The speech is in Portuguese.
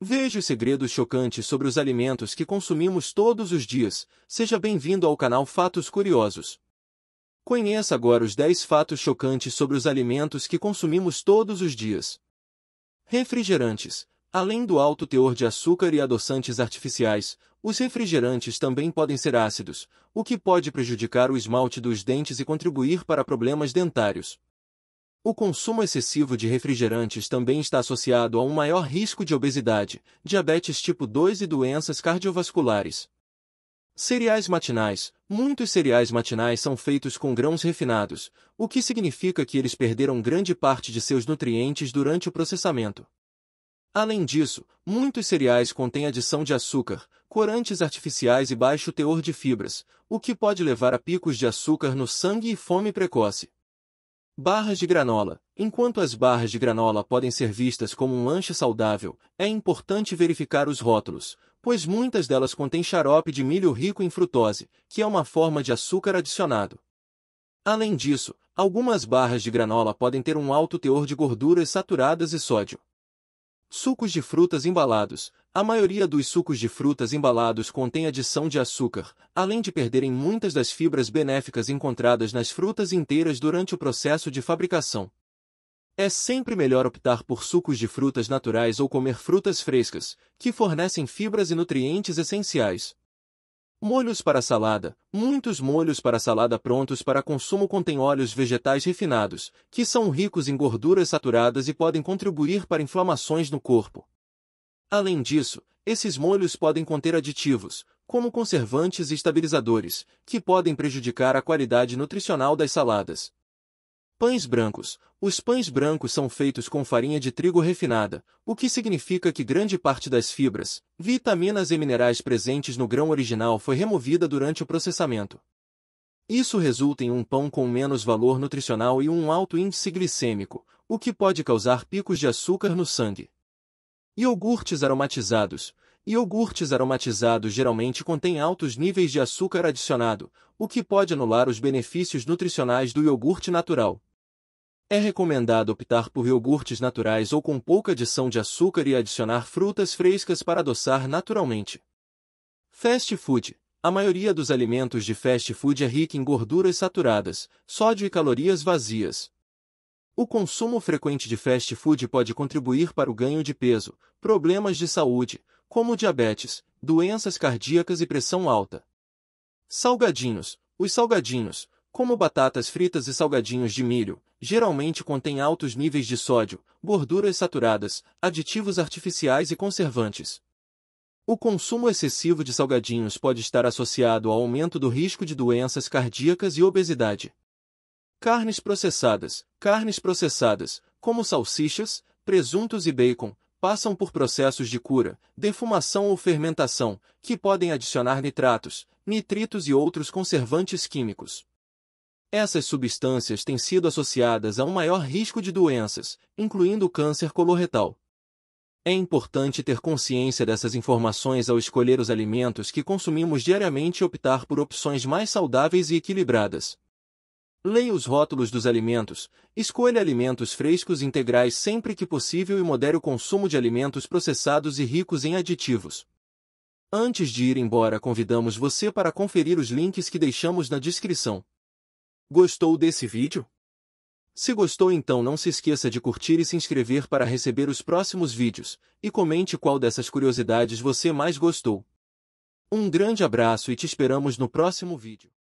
Veja os segredos chocantes sobre os alimentos que consumimos todos os dias. Seja bem-vindo ao canal Fatos Curiosos. Conheça agora os 10 fatos chocantes sobre os alimentos que consumimos todos os dias. Refrigerantes. Além do alto teor de açúcar e adoçantes artificiais, os refrigerantes também podem ser ácidos, o que pode prejudicar o esmalte dos dentes e contribuir para problemas dentários. O consumo excessivo de refrigerantes também está associado a um maior risco de obesidade, diabetes tipo 2 e doenças cardiovasculares. Cereais matinais. Muitos cereais matinais são feitos com grãos refinados, o que significa que eles perderam grande parte de seus nutrientes durante o processamento. Além disso, muitos cereais contêm adição de açúcar, corantes artificiais e baixo teor de fibras, o que pode levar a picos de açúcar no sangue e fome precoce. Barras de granola. Enquanto as barras de granola podem ser vistas como um lanche saudável, é importante verificar os rótulos, pois muitas delas contêm xarope de milho rico em frutose, que é uma forma de açúcar adicionado. Além disso, algumas barras de granola podem ter um alto teor de gorduras saturadas e sódio. Sucos de frutas embalados. A maioria dos sucos de frutas embalados contém adição de açúcar, além de perderem muitas das fibras benéficas encontradas nas frutas inteiras durante o processo de fabricação. É sempre melhor optar por sucos de frutas naturais ou comer frutas frescas, que fornecem fibras e nutrientes essenciais. Molhos para salada. Muitos molhos para salada prontos para consumo contêm óleos vegetais refinados, que são ricos em gorduras saturadas e podem contribuir para inflamações no corpo. Além disso, esses molhos podem conter aditivos, como conservantes e estabilizadores, que podem prejudicar a qualidade nutricional das saladas. Pães brancos. Os pães brancos são feitos com farinha de trigo refinada, o que significa que grande parte das fibras, vitaminas e minerais presentes no grão original foi removida durante o processamento. Isso resulta em um pão com menos valor nutricional e um alto índice glicêmico, o que pode causar picos de açúcar no sangue. Iogurtes aromatizados. Iogurtes aromatizados geralmente contêm altos níveis de açúcar adicionado, o que pode anular os benefícios nutricionais do iogurte natural. É recomendado optar por iogurtes naturais ou com pouca adição de açúcar e adicionar frutas frescas para adoçar naturalmente. Fast food. A maioria dos alimentos de fast food é rica em gorduras saturadas, sódio e calorias vazias. O consumo frequente de fast food pode contribuir para o ganho de peso, problemas de saúde, como diabetes, doenças cardíacas e pressão alta. Salgadinhos. Os salgadinhos, como batatas fritas e salgadinhos de milho, geralmente contêm altos níveis de sódio, gorduras saturadas, aditivos artificiais e conservantes. O consumo excessivo de salgadinhos pode estar associado ao aumento do risco de doenças cardíacas e obesidade. Carnes processadas. Carnes processadas, como salsichas, presuntos e bacon, passam por processos de cura, defumação ou fermentação, que podem adicionar nitratos, nitritos e outros conservantes químicos. Essas substâncias têm sido associadas a um maior risco de doenças, incluindo câncer coloretal. É importante ter consciência dessas informações ao escolher os alimentos que consumimos diariamente e optar por opções mais saudáveis e equilibradas. Leia os rótulos dos alimentos, escolha alimentos frescos integrais sempre que possível e modere o consumo de alimentos processados e ricos em aditivos. Antes de ir embora, convidamos você para conferir os links que deixamos na descrição. Gostou desse vídeo? Se gostou então não se esqueça de curtir e se inscrever para receber os próximos vídeos, e comente qual dessas curiosidades você mais gostou. Um grande abraço e te esperamos no próximo vídeo.